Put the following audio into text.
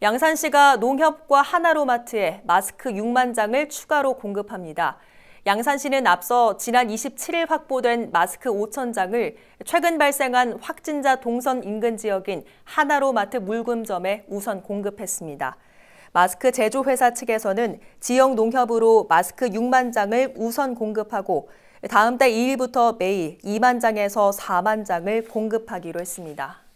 양산시가 농협과 하나로마트에 마스크 6만 장을 추가로 공급합니다. 양산시는 앞서 지난 27일 확보된 마스크 5천 장을 최근 발생한 확진자 동선 인근 지역인 하나로마트 물금점에 우선 공급했습니다. 마스크 제조회사 측에서는 지역 농협으로 마스크 6만 장을 우선 공급하고 다음 달 2일부터 매일 2만 장에서 4만 장을 공급하기로 했습니다.